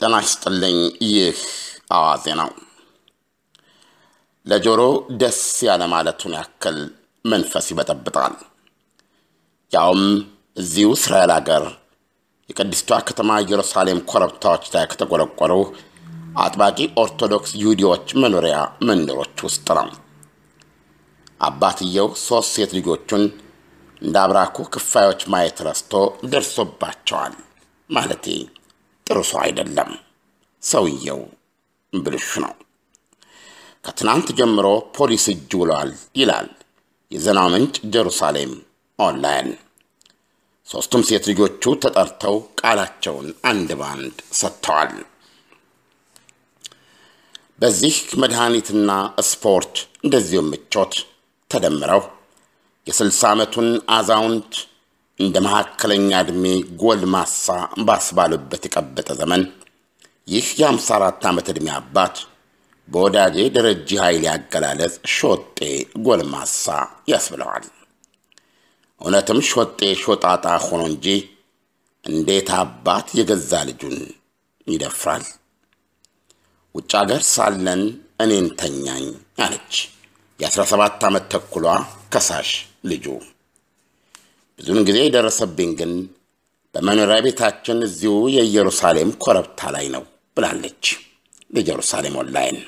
ጤና ይስጥልኝ። ይህ አዋዜ ነው። ለጆሮ ደስ ያለ ማለቱን ያክል መንፈስ ይበጠብጣል። ያውም እዚሁ እስራኤል አገር የቅድስቷ ከተማ ኢየሩሳሌም ኮረብታዎች ላይ ከተቆረቆሩ አጥባቂ ኦርቶዶክስ ይሁዲዎች መኖሪያ መንደሮች ውስጥ ነው። አባትየው ሦስት ሴት ልጆቹን እንደ አብራኩ ክፋዮች ማየት ረስቶ ደርሶባቸዋል ማለቴ ጥሩ ሰው አይደለም። ሰውየው ብልሹ ነው። ከትናንት ጀምሮ ፖሊስ እጅ ውለዋል ይላል የዜና ምንጭ ጀሩሳሌም ኦንላይን። ሦስቱም ሴት ልጆቹ ተጠርተው ቃላቸውን አንድ ባንድ ሰጥተዋል። በዚህ መድኃኒትና ስፖርት እንደዚሁም ምቾት ተደምረው የ60 ዓመቱን አዛውንት እንደ መካከለኛ ዕድሜ ጎልማሳ ባስባሉበት የቀበጠ ዘመን ይህ የ54 ዓመት ዕድሜ አባት በወዳጄ ደረጀ ኃይሌ አገላለጽ ሾጤ ጎልማሳ ያስብለዋል። እውነትም ሾጤ ሾጣጣ ሆኖ እንጂ እንዴት አባት የገዛ ልጁን ይደፍራል? ውጭ አገር ሳለን እኔን ተኛኝ አለች የ17 ዓመት ተኩሏ ከሳሽ ልጁ ብዙውን ጊዜ የደረሰብኝ ግን በመኖሪያ ቤታችን እዚሁ የኢየሩሳሌም ኮረብታ ላይ ነው ብላለች ለኢየሩሳሌም ኦንላይን።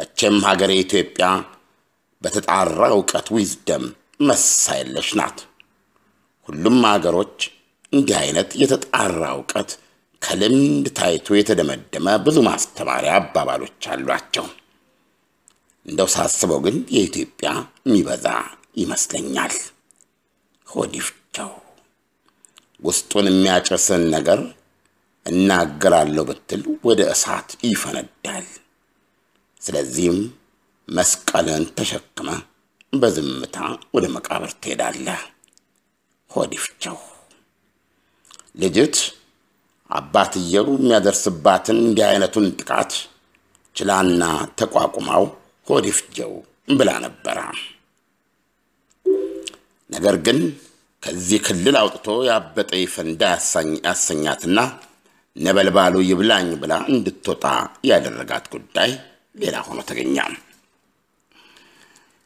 መቼም ሀገሬ ኢትዮጵያ በተጣራ እውቀት ዊዝደም መሳይለሽ ናት። ሁሉም ሀገሮች እንዲህ አይነት የተጣራ እውቀት ከልምድ ታይቶ የተደመደመ ብዙ ማስተማሪያ አባባሎች አሏቸው። እንደው ሳስበው ግን የኢትዮጵያ የሚበዛ ይመስለኛል። ሆዲፍታው ውስጡን የሚያጨስን ነገር እናገራለሁ ብትል ወደ እሳት ይፈነዳል። ስለዚህም መስቀልን ተሸክመ በዝምታ ወደ መቃብር ትሄዳለህ። ሆዲፍቸው ልጅት አባትየው የሚያደርስባትን እንዲህ አይነቱን ጥቃት ችላና ተቋቁማው ሆዲፍጀው ብላ ነበረ። ነገር ግን ከዚህ ክልል አውጥቶ ያበጠ ይፈንዳ ያሰኛትና ነበልባሉ ይብላኝ ብላ እንድትወጣ ያደረጋት ጉዳይ ሌላ ሆኖ ተገኘ።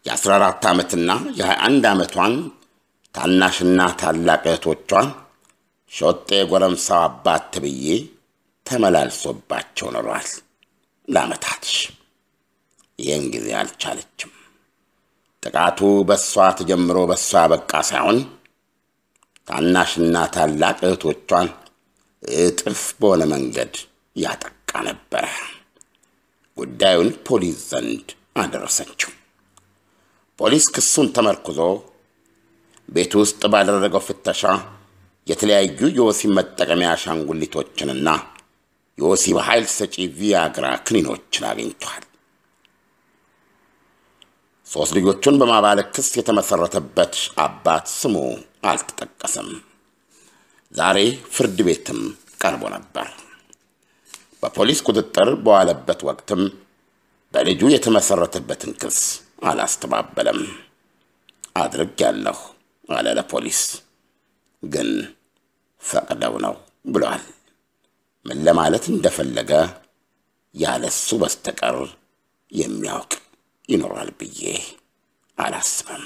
የ14 ዓመትና የ21 ዓመቷን ታናሽና ታላቅ እህቶቿን ሾጤ ጎረምሳው አባት ትብዬ ተመላልሶባቸው ኖሯል ለዓመታት። ይህን ጊዜ አልቻለችም። ጥቃቱ በሷ ተጀምሮ በሷ በቃ ሳይሆን ታናሽና ታላቅ እህቶቿን እጥፍ በሆነ መንገድ ያጠቃ ነበረ። ጉዳዩን ፖሊስ ዘንድ አደረሰችው። ፖሊስ ክሱን ተመርኩዞ ቤት ውስጥ ባደረገው ፍተሻ የተለያዩ የወሲብ መጠቀሚያ አሻንጉሊቶችንና የወሲብ ኃይል ሰጪ ቪያግራ ክኒኖችን አግኝቷል። ሦስት ልጆቹን በማባለክ ክስ የተመሠረተበት አባት ስሙ አልተጠቀሰም። ዛሬ ፍርድ ቤትም ቀርቦ ነበር። በፖሊስ ቁጥጥር በዋለበት ወቅትም በልጁ የተመሰረተበትን ክስ አላስተባበለም። አድርጌያለሁ አለ ለፖሊስ። ግን ፈቅደው ነው ብሏል። ምን ለማለት እንደፈለገ ያለሱ በስተቀር የሚያውቅ ይኖራል ብዬ አላስብም።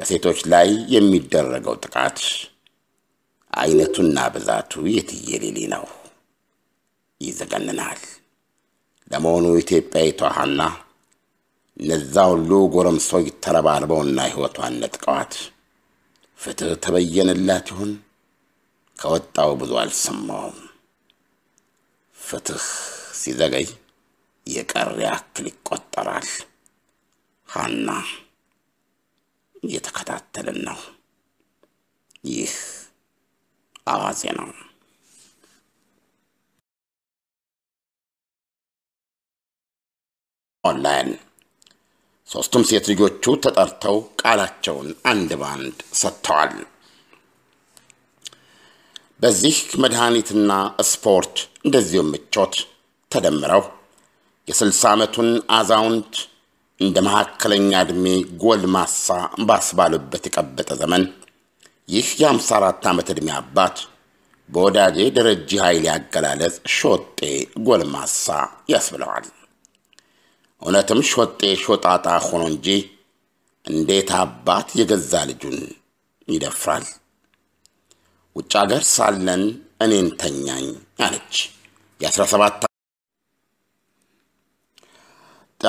በሴቶች ላይ የሚደረገው ጥቃት አይነቱና ብዛቱ የትየሌሌ ነው፣ ይዘገንናል። ለመሆኑ ኢትዮጵያዊቷ ሀና እነዛ ሁሉ ጎረምሶች ተረባርበውና ሕይወቷን ነጥቀዋት ፍትሕ ተበየንላት ይሆን? ከወጣው ብዙ አልሰማውም። ፍትሕ ሲዘገይ የቀረ ያክል ይቆጠራል። ሀና እየተከታተልን ነው። ይህ አዋዜ ነው። ኦንላይን ሶስቱም ሴት ልጆቹ ተጠርተው ቃላቸውን አንድ ባንድ ሰጥተዋል። በዚህ መድኃኒትና ስፖርት እንደዚሁም ምቾት ተደምረው የ የስልሳ ዓመቱን አዛውንት እንደ መካከለኛ ዕድሜ ጎልማሳ ባስባሉበት የቀበጠ ዘመን ይህ የ54 ዓመት ዕድሜ አባት በወዳጄ ደረጀ ኃይሌ አገላለጽ ሾጤ ጎልማሳ ያስብለዋል። እውነትም ሾጤ ሾጣጣ ሆኖ እንጂ እንዴት አባት የገዛ ልጁን ይደፍራል? ውጭ አገር ሳለን እኔን ተኛኝ አለች የ17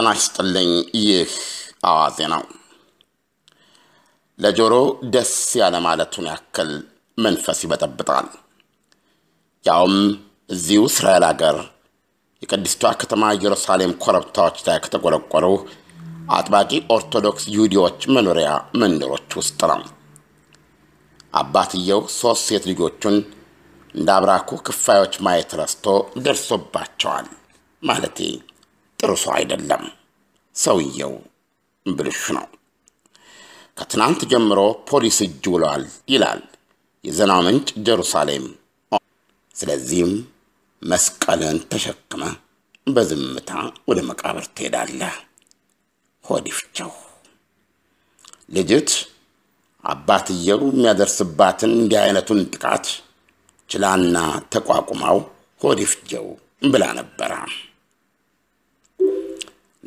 ጤና ይስጥልኝ። ይህ አዋዜ ነው። ለጆሮ ደስ ያለ ማለቱን ያክል መንፈስ ይበጠብጣል። ያውም እዚሁ እስራኤል አገር የቅድስቷ ከተማ ኢየሩሳሌም ኮረብታዎች ላይ ከተቆረቆሩ አጥባቂ ኦርቶዶክስ ይሁዲዎች መኖሪያ መንደሮች ውስጥ ነው። አባትየው ሦስት ሴት ልጆቹን እንደ አብራኩ ክፋዮች ማየት ረስቶ ደርሶባቸዋል ማለቴ ጥሩ ሰው አይደለም። ሰውየው ብልሹ ነው። ከትናንት ጀምሮ ፖሊስ እጅ ውለዋል ይላል የዜና ምንጭ ጀሩሳሌም። ስለዚህም መስቀልን ተሸክመ በዝምታ ወደ መቃብር ትሄዳለህ። ሆዲፍቸው ልጅት አባትየው የሚያደርስባትን እንዲህ አይነቱን ጥቃት ችላና ተቋቁማው ሆዲፍጀው ብላ ነበረ።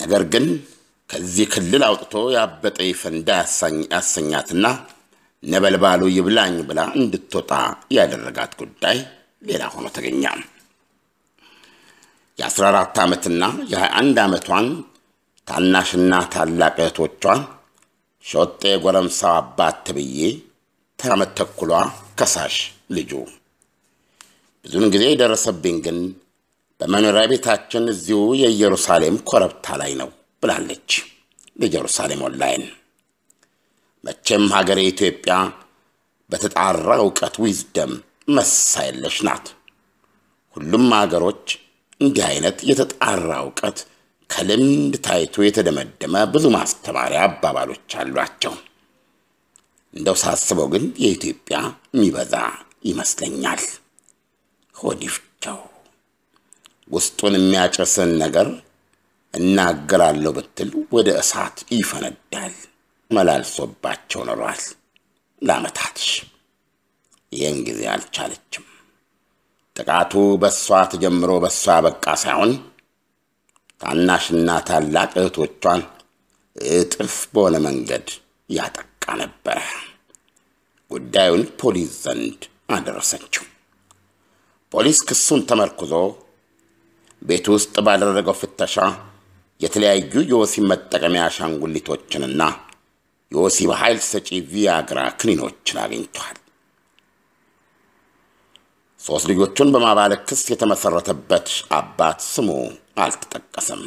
ነገር ግን ከዚህ ክልል አውጥቶ ያበጠ ይፈንዳ ያሰኛትና ነበልባሉ ይብላኝ ብላ እንድትወጣ ያደረጋት ጉዳይ ሌላ ሆኖ ተገኘ። የ14 ዓመትና የ21 ዓመቷን ታናሽና ታላቅ እህቶቿን ሾጤ ጎረምሳው አባት ትብዬ ተመተኩሏ ከሳሽ ልጁ ብዙውን ጊዜ የደረሰብኝ ግን በመኖሪያ ቤታችን እዚሁ የኢየሩሳሌም ኮረብታ ላይ ነው ብላለች ለኢየሩሳሌም ኦንላይን። መቼም ሀገር ኢትዮጵያ በተጣራ እውቀት ዊዝደም መሳይለሽ ናት። ሁሉም ሀገሮች እንዲህ አይነት የተጣራ እውቀት ከልምድ ታይቶ የተደመደመ ብዙ ማስተማሪያ አባባሎች አሏቸው። እንደው ሳስበው ግን የኢትዮጵያ የሚበዛ ይመስለኛል። ሆዲፍቸው ውስጡን የሚያጨስን ነገር እናገራለሁ ብትል ወደ እሳት ይፈነዳል። መላልሶባቸው ኖሯል ለዓመታት። ይህን ጊዜ አልቻለችም። ጥቃቱ በእሷ ተጀምሮ በእሷ በቃ ሳይሆን ታናሽና ታላቅ እህቶቿን እጥፍ በሆነ መንገድ ያጠቃ ነበረ። ጉዳዩን ፖሊስ ዘንድ አደረሰችው። ፖሊስ ክሱን ተመርኩዞ ቤት ውስጥ ባደረገው ፍተሻ የተለያዩ የወሲብ መጠቀሚያ አሻንጉሊቶችንና የወሲብ ኃይል ሰጪ ቪያግራ ክኒኖችን አግኝቷል። ሦስት ልጆቹን በማባለ ክስ የተመሠረተበት አባት ስሙ አልተጠቀሰም።